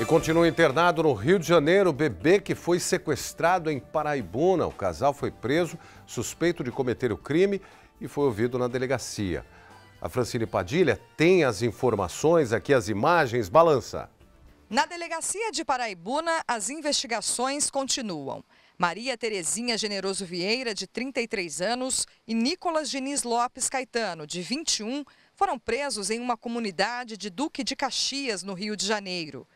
E continua internado no Rio de Janeiro o bebê que foi sequestrado em Paraibuna. O casal foi preso, suspeito de cometer o crime e foi ouvido na delegacia. A Francine Padilha tem as informações aqui, as imagens. Balança. Na delegacia de Paraibuna, as investigações continuam. Maria Terezinha Generoso Vieira, de 33 anos, e Nicolas Diniz Lopes Caetano, de 21, foram presos em uma comunidade de Duque de Caxias, no Rio de Janeiro.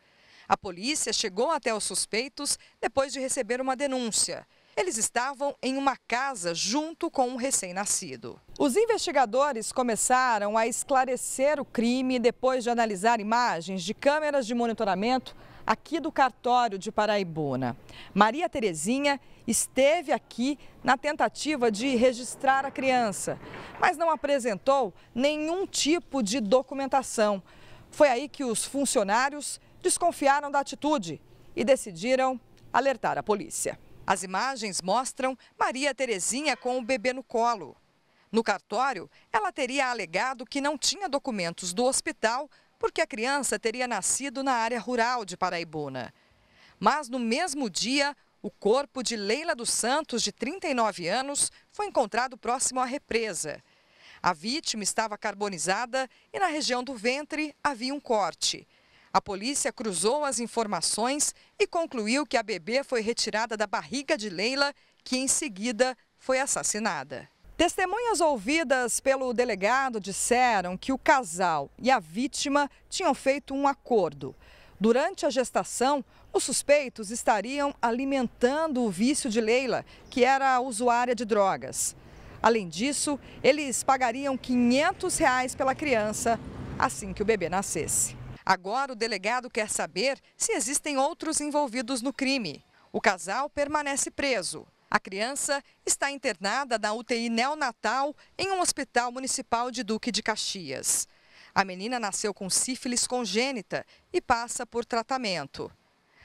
A polícia chegou até os suspeitos depois de receber uma denúncia. Eles estavam em uma casa junto com um recém-nascido. Os investigadores começaram a esclarecer o crime depois de analisar imagens de câmeras de monitoramento aqui do cartório de Paraibuna. Maria Terezinha esteve aqui na tentativa de registrar a criança, mas não apresentou nenhum tipo de documentação. Foi aí que os funcionários desconfiaram da atitude e decidiram alertar a polícia. As imagens mostram Maria Terezinha com o bebê no colo. No cartório, ela teria alegado que não tinha documentos do hospital porque a criança teria nascido na área rural de Paraibuna. Mas no mesmo dia, o corpo de Leila dos Santos, de 39 anos, foi encontrado próximo à represa. A vítima estava carbonizada e na região do ventre havia um corte. A polícia cruzou as informações e concluiu que a bebê foi retirada da barriga de Leila, que em seguida foi assassinada. Testemunhas ouvidas pelo delegado disseram que o casal e a vítima tinham feito um acordo. Durante a gestação, os suspeitos estariam alimentando o vício de Leila, que era usuária de drogas. Além disso, eles pagariam R$ 500 pela criança assim que o bebê nascesse. Agora, o delegado quer saber se existem outros envolvidos no crime. O casal permanece preso. A criança está internada na UTI neonatal em um hospital municipal de Duque de Caxias. A menina nasceu com sífilis congênita e passa por tratamento.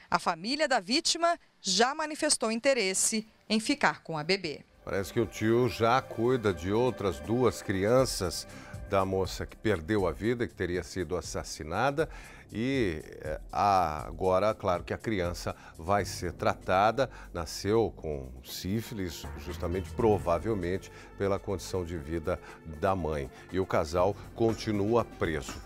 A família da vítima já manifestou interesse em ficar com a bebê. Parece que o tio já cuida de outras duas crianças da moça que perdeu a vida, que teria sido assassinada. E eh, agora, claro que a criança vai ser tratada, nasceu com sífilis, justamente provavelmente pela condição de vida da mãe. E o casal continua preso.